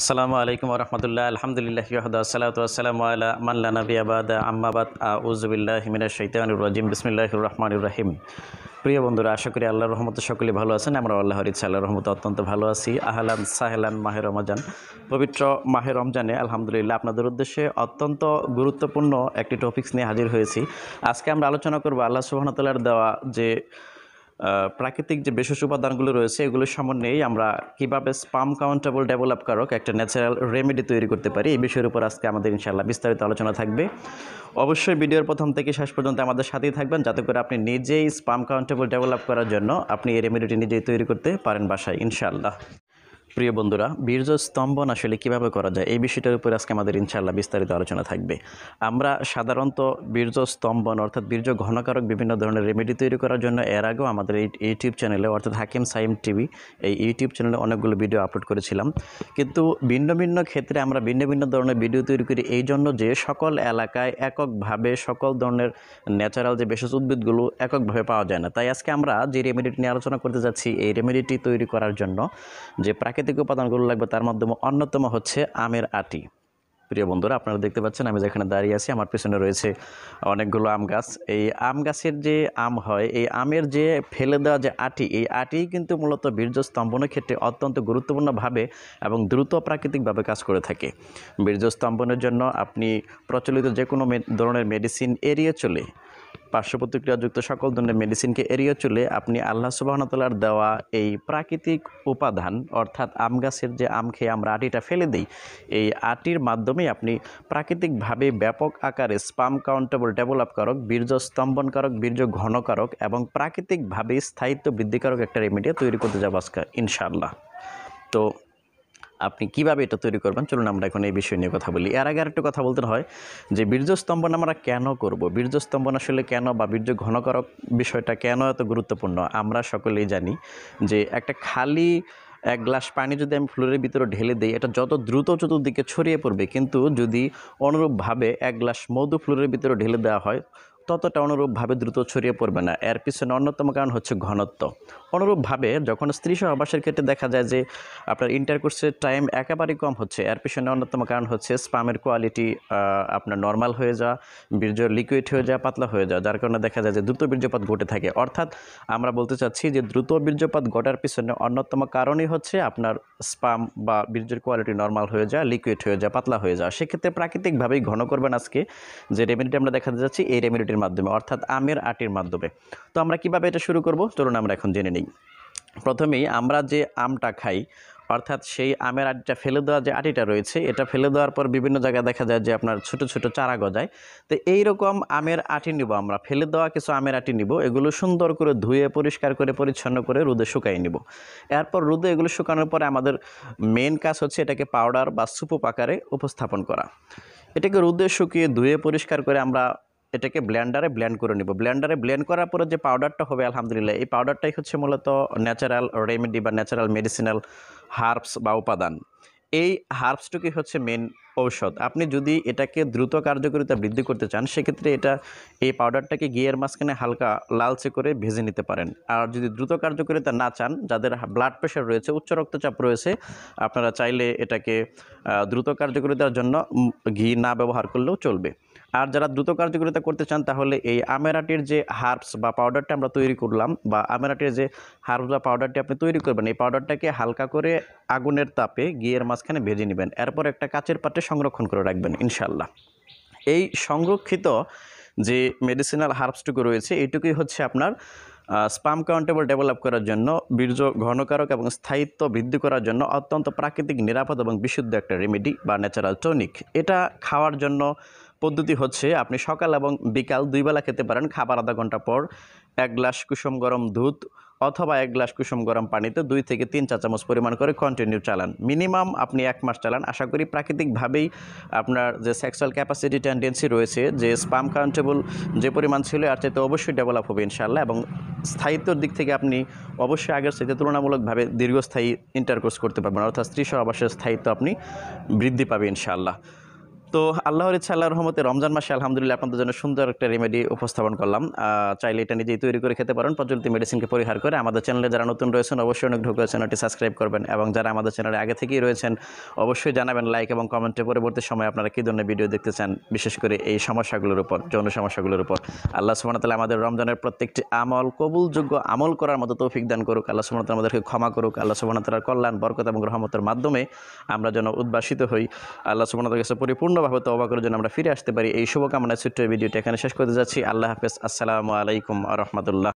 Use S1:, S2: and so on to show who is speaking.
S1: আসসালামু আলাইকুম রহমতুল্লাহ আলহামদুলিল্লাহ সালাতাম আল্লাহ মাল্লা নবী আবাদ আম্মাবাদ আউজবিল্লাহ হিমিনা শৈতানুর রাজিম বিসমিল্লাহ রহমান রাহিম প্রিয় বন্ধুরা আশা করি আল্লাহ রহমত সকলে ভালো আছেন আমরা আল্লাহ ইচ্ছা আল্লাহ রহমত অত্যন্ত ভালো আছি আহলান সাহেলান মাহের রমজান পবিত্র মাহের রমজানে আলহামদুলিল্লাহ আপনাদের উদ্দেশ্যে অত্যন্ত গুরুত্বপূর্ণ একটি টপিক্স নিয়ে হাজির হয়েছি আজকে আমরা আলোচনা করবো আল্লাহ সুহানতাল্লার দেওয়া যে প্রাকৃতিক যে বিশেষ উপাদানগুলো রয়েছে এগুলোর সামনেই আমরা কিভাবে স্পাম কাউন্টেবল কারক একটা ন্যাচারাল রেমেডি তৈরি করতে পারি এই বিষয়ের উপর আজকে আমাদের ইনশাআল্লাহ বিস্তারিত আলোচনা থাকবে অবশ্যই ভিডিওর প্রথম থেকে শেষ পর্যন্ত আমাদের সাথেই থাকবেন যাতে করে আপনি নিজেই স্পাম কাউন্টেবল ডেভেলপ করার জন্য আপনি এই রেমেডিটি নিজেই তৈরি করতে পারেন বাসায় ইনশাআল্লাহ প্রিয় বন্ধুরা বীর্য স্তম্ভন আসলে কিভাবে করা যায় এই বিষয়টার উপরে আজকে আমাদের ইনশাআল্লাহ বিস্তারিত আলোচনা থাকবে আমরা সাধারণত বীর্য স্তম্ভন অর্থাৎ বীর্য ঘনকারক বিভিন্ন ধরনের রেমেডি তৈরি করার জন্য এর আগেও আমাদের এই ইউটিউব চ্যানেলে অর্থাৎ হাকিম সাইম টিভি এই ইউটিউব চ্যানেলে অনেকগুলো ভিডিও আপলোড করেছিলাম কিন্তু ভিন্ন ভিন্ন ক্ষেত্রে আমরা ভিন্ন ভিন্ন ধরনের ভিডিও তৈরি করি এই জন্য যে সকল এলাকায় এককভাবে সকল ধরনের ন্যাচারাল যে বিশেষ উদ্ভিদগুলো এককভাবে পাওয়া যায় না তাই আজকে আমরা যে রেমেডিটি নিয়ে আলোচনা করতে যাচ্ছি এই রেমেডিটি তৈরি করার জন্য যে প্রাকৃতিক প্রাকৃতিক উপাদানগুলো লাগবে তার মাধ্যমে অন্যতম হচ্ছে আমের আটি প্রিয় বন্ধুরা আপনারা দেখতে পাচ্ছেন আমি যেখানে দাঁড়িয়ে আছি আমার পেছনে রয়েছে অনেকগুলো আম গাছ এই আম গাছের যে আম হয় এই আমের যে ফেলে দেওয়া যে আটি এই আটি কিন্তু মূলত বীর্য স্তম্ভনের ক্ষেত্রে অত্যন্ত গুরুত্বপূর্ণভাবে এবং দ্রুত প্রাকৃতিকভাবে কাজ করে থাকে বীর্য স্তম্ভনের জন্য আপনি প্রচলিত যে কোনো ধরনের মেডিসিন এড়িয়ে চলে পার্শ্ব প্রতিক্রিয়াযুক্ত সকল ধরনের মেডিসিনকে এড়িয়ে চলে আপনি আল্লাহ সুবাহনতলার দেওয়া এই প্রাকৃতিক উপাদান অর্থাৎ আম গাছের যে আম খেয়ে আমরা আটিটা ফেলে দিই এই আটির মাধ্যমে আপনি প্রাকৃতিকভাবে ব্যাপক আকারে স্পাম কাউন্টেবল ডেভেলপকারক বীর্য স্তম্ভনকারক বীর্য ঘনকারক এবং প্রাকৃতিকভাবে স্থায়িত্ব বৃদ্ধিকারক একটা রেমিডিয়া তৈরি করতে যাবো আজকে ইনশাআল্লাহ তো আপনি কিভাবে এটা তৈরি করবেন চলুন আমরা এখন এই বিষয় নিয়ে কথা বলি এর আগে আরেকটু কথা বলতে হয় যে বীর্যস্তম্ভন আমরা কেন করব বীর্যস্তম্ভন আসলে কেন বা বীর্য ঘনকরক বিষয়টা কেন এত গুরুত্বপূর্ণ আমরা সকলেই জানি যে একটা খালি এক গ্লাস পানি যদি আমি ফ্লোরের ভিতরে ঢেলে দিই এটা যত দ্রুত চতুর্দিকে ছড়িয়ে পড়বে কিন্তু যদি অনুরূপভাবে এক গ্লাস মধু ফ্লোরের ভিতরে ঢেলে দেওয়া হয় ততটা অনুরূপভাবে দ্রুত ছড়িয়ে পড়বে না এর পিছনে অন্যতম কারণ হচ্ছে ঘনত্ব অনুরূপভাবে যখন স্ত্রী সহবাসের ক্ষেত্রে দেখা যায় যে আপনার ইন্টারকোর্সের টাইম একেবারেই কম হচ্ছে এর পিছনে অন্যতম কারণ হচ্ছে স্পামের কোয়ালিটি আপনার নর্মাল হয়ে যাওয়া বীর্য লিকুইড হয়ে যাওয়া পাতলা হয়ে যাওয়া যার কারণে দেখা যায় যে দ্রুত বীর্যপাত ঘটে থাকে অর্থাৎ আমরা বলতে চাচ্ছি যে দ্রুত বীর্যপাত ঘটার পিছনে অন্যতম কারণই হচ্ছে আপনার স্পাম বা বীর্যের কোয়ালিটি নর্মাল হয়ে যাওয়া লিকুইড হয়ে যাওয়া পাতলা হয়ে যাওয়া সেক্ষেত্রে প্রাকৃতিকভাবেই ঘন করবেন আজকে যে রেমেডিটি আমরা দেখা যাচ্ছি এই রেমেডিটির আটির মাধ্যমে অর্থাৎ আমের আটির মাধ্যমে তো আমরা কিভাবে এটা শুরু করব চলুন আমরা এখন জেনে নিই প্রথমেই আমরা যে আমটা খাই অর্থাৎ সেই আমের আটিটা ফেলে দেওয়া যে আটিটা রয়েছে এটা ফেলে দেওয়ার পর বিভিন্ন জায়গায় দেখা যায় যে আপনার ছোট ছোট চারা গজায় তো এই রকম আমের আটি নিব আমরা ফেলে দেওয়া কিছু আমের আটি নিব এগুলো সুন্দর করে ধুয়ে পরিষ্কার করে পরিচ্ছন্ন করে রোদে শুকাই নিব এরপর রোদে এগুলো শুকানোর পরে আমাদের মেন কাজ হচ্ছে এটাকে পাউডার বা সুপো আকারে উপস্থাপন করা এটাকে রোদে শুকিয়ে ধুয়ে পরিষ্কার করে আমরা এটাকে ব্ল্যান্ডারে ব্ল্যান্ড করে নিব ব্ল্যান্ডারে ব্ল্যান্ড করার পরে যে পাউডারটা হবে আলহামদুলিল্লাহ এই পাউডারটাই হচ্ছে মূলত ন্যাচারাল রেমেডি বা ন্যাচারাল মেডিসিনাল হার্বস বা উপাদান এই হার্বসটুকুই হচ্ছে মেন ঔষধ আপনি যদি এটাকে দ্রুত কার্যকারিতা বৃদ্ধি করতে চান সেক্ষেত্রে এটা এই পাউডারটাকে গিয়ের মাঝখানে হালকা লালচে করে ভেজে নিতে পারেন আর যদি দ্রুত কার্যকারিতা না চান যাদের ব্লাড প্রেশার রয়েছে উচ্চ রক্তচাপ রয়েছে আপনারা চাইলে এটাকে দ্রুত কার্যকারিতার জন্য ঘি না ব্যবহার করলেও চলবে আর যারা দ্রুত কার্যকারিতা করতে চান তাহলে এই আমেরাটির যে হার্বস বা পাউডারটা আমরা তৈরি করলাম বা আমেরাটির যে হার্বস বা পাউডারটি আপনি তৈরি করবেন এই পাউডারটাকে হালকা করে আগুনের তাপে গিয়ের মাঝখানে ভেজে নেবেন এরপর একটা কাচের পাত্রে সংরক্ষণ করে রাখবেন ইনশাল্লাহ এই সংরক্ষিত যে মেডিসিনাল হার্বসটুকু রয়েছে এইটুকুই হচ্ছে আপনার স্পাম কাউন্টেবল ডেভেলপ করার জন্য বীর্য ঘনকারক এবং স্থায়িত্ব বৃদ্ধি করার জন্য অত্যন্ত প্রাকৃতিক নিরাপদ এবং বিশুদ্ধ একটা রেমেডি বা ন্যাচারাল টনিক এটা খাওয়ার জন্য পদ্ধতি হচ্ছে আপনি সকাল এবং বিকাল দুইবেলা খেতে পারেন খাবার আধা ঘন্টা পর এক গ্লাস কুসুম গরম দুধ অথবা এক গ্লাস কুসুম গরম পানিতে দুই থেকে তিন চা চামচ পরিমাণ করে কন্টিনিউ চালান মিনিমাম আপনি এক মাস চালান আশা করি প্রাকৃতিকভাবেই আপনার যে সেক্সুয়াল ক্যাপাসিটি টেন্ডেন্সি রয়েছে যে স্পাম কাউন্টেবল যে পরিমাণ ছিল আর চাইতে অবশ্যই ডেভেলপ হবে ইনশাল্লাহ এবং স্থায়িত্বর দিক থেকে আপনি অবশ্যই আগের সাথে তুলনামূলকভাবে দীর্ঘস্থায়ী ইন্টারকোর্স করতে পারবেন অর্থাৎ স্ত্রী সহবাসের স্থায়িত্ব আপনি বৃদ্ধি পাবে ইনশাল্লাহ তো আল্লাহর ইচ্ছা আল্লাহ রহমতে রমজান মাসে আলহামদুলিল্লাহ আপনাদের জন্য সুন্দর একটা রেমেডি উপস্থাপন করলাম চাইলে এটা নিজেই তৈরি করে খেতে পারেন প্রচলিত মেডিসিনকে পরিহার করে আমাদের চ্যানেলে যারা নতুন রয়েছেন অবশ্যই অনেক ঢুকে চ্যানেলটি সাবস্ক্রাইব করবেন এবং যারা আমাদের চ্যানেলে আগে থেকেই রয়েছেন অবশ্যই জানাবেন লাইক এবং কমেন্টে পরবর্তী সময় আপনারা কী ধরনের ভিডিও দেখতে চান বিশেষ করে এই সমস্যাগুলোর উপর যৌন সমস্যাগুলোর উপর আল্লাহ সুমান তালা আমাদের রমজানের প্রত্যেকটি আমল কবুলযোগ্য আমল করার মতো তৌফিক দান করুক আল্লাহ সুমান আমাদেরকে ক্ষমা করুক আল্লাহ সুমান তালার কল্যাণ বরকত এবং রহমতের মাধ্যমে আমরা যেন উদ্ভাসিত হই আল্লাহ সুমান কাছে পরিপূর্ণ আল্লাহভাবে তবা করার জন্য আমরা ফিরে আসতে পারি এই শুভকামনা ছোট্ট ভিডিওটি এখানে শেষ করতে যাচ্ছি আল্লাহ হাফেজ আসসালামু আলাইকুম রহমতুল্লাহ